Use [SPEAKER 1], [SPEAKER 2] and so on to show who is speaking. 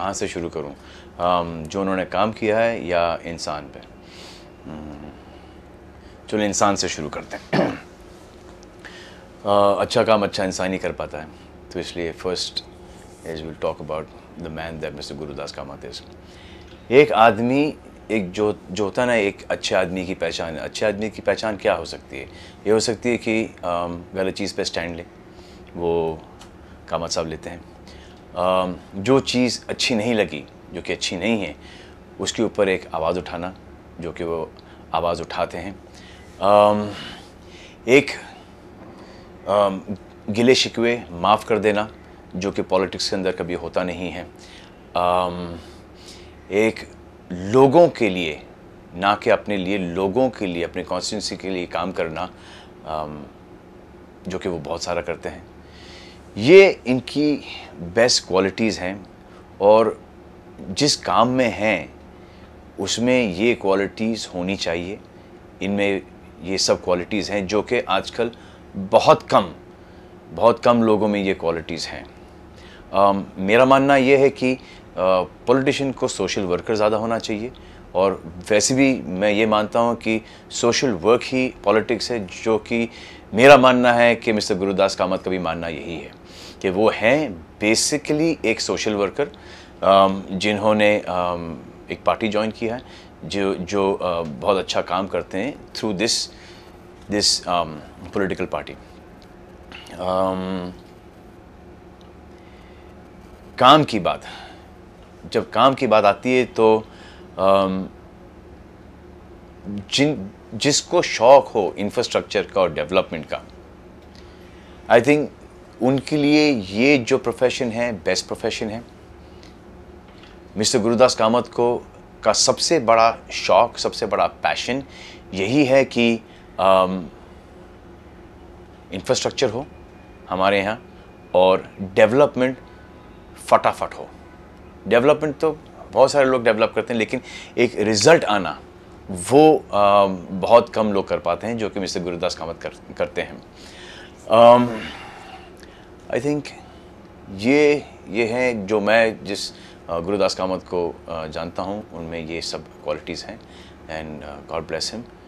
[SPEAKER 1] कहाँ से शुरू करूँ जो उन्होंने काम किया है या इंसान पे हम्म, चलो इंसान से शुरू करते हैं अच्छा काम अच्छा इंसान ही कर पाता है तो इसलिए first is will talk about the man that mister Gurudas Kamat is एक आदमी एक जो जो होता ना एक अच्छे आदमी की पहचान अच्छे आदमी की पहचान क्या हो सकती है ये हो सकती है कि गलत चीज़ पे स्टैंड ले वो कामत साहब लेते हैं जो चीज़ अच्छी नहीं लगी जो कि अच्छी नहीं है उसके ऊपर एक आवाज़ उठाना जो कि वो आवाज़ उठाते हैं एक गिले शिकवे माफ़ कर देना जो कि पॉलिटिक्स के अंदर कभी होता नहीं है एक लोगों के लिए ना कि अपने लिए लोगों के लिए अपने कॉन्स्टिट्यूंसी के लिए काम करना जो कि वो बहुत सारा करते हैं ये इनकी बेस्ट क्वालिटीज़ हैं और जिस काम में हैं उसमें ये क्वालिटीज़ होनी चाहिए इनमें ये सब क्वालिटीज़ हैं जो कि आजकल बहुत कम बहुत कम लोगों में ये क्वालिटीज़ हैं मेरा मानना ये है कि पॉलिटिशियन को सोशल वर्कर ज़्यादा होना चाहिए और वैसे भी मैं ये मानता हूँ कि सोशल वर्क ही पॉलिटिक्स है जो कि मेरा मानना है कि मिस्टर गुरुदास कामत का भी मानना यही है कि वो हैं बेसिकली एक सोशल वर्कर um, जिन्होंने um, एक पार्टी ज्वाइन किया है जो जो uh, बहुत अच्छा काम करते हैं through this this political party काम की बात जब काम की बात आती है तो um, जिन जिसको शौक हो इंफ्रास्ट्रक्चर का और डेवलपमेंट का आई थिंक उनके लिए ये जो प्रोफेशन है बेस्ट प्रोफेशन है मिस्टर गुरुदास कामत को का सबसे बड़ा शौक सबसे बड़ा पैशन यही है कि इंफ्रास्ट्रक्चर um, हो हमारे यहाँ और डेवलपमेंट फटाफट हो डेवलपमेंट तो बहुत सारे लोग डेवलप करते हैं लेकिन एक रिज़ल्ट आना वो आ, um, बहुत कम लोग कर पाते हैं जो कि मिस्टर गुरुदास कामत कर, करते हैं आ, um, आई थिंक ये ये हैं जो मैं जिस गुरुदास कामत को जानता हूँ उनमें ये सब क्वालिटीज़ हैं एंड गॉड ब्लेस हिम